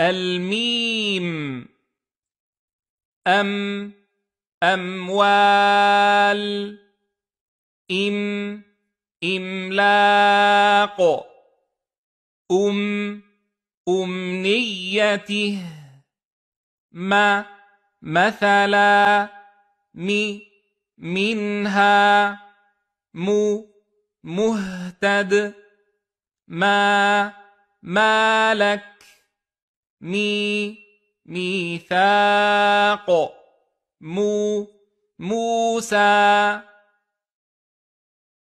الميم أم أموال إم إملاق أم أمنيته ما مثلا مي منها مو مهتد ما مالك مي ميثاق مو موسى